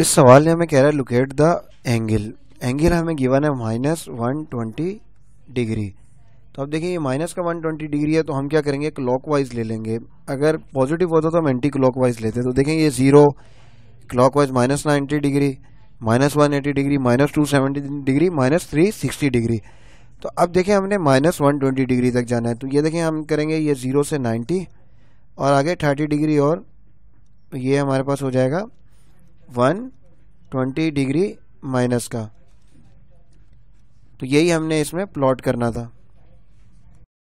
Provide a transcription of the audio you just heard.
इस सवाल ने हमें कह रहा है लोकेट द एंगल एंगल हमें गिवन है माइनस वन ट्वेंटी डिग्री तो अब देखिए ये माइनस का वन ट्वेंटी डिग्री है तो हम क्या करेंगे क्लॉक वाइज ले लेंगे अगर पॉजिटिव होता तो हम एंटी क्लॉक वाइज लेते तो देखें ये zero clockwise minus ninety degree minus one eighty degree minus two seventy degree minus three sixty degree तो अब देखें हमने माइनस वन ट्वेंटी डिग्री तक जाना है तो ये देखें हम करेंगे ये जीरो से नाइन्टी और आगे थर्टी डिग्री और ये हमारे पास हो जाएगा वन ट्वेंटी डिग्री माइनस का तो यही हमने इसमें प्लॉट करना था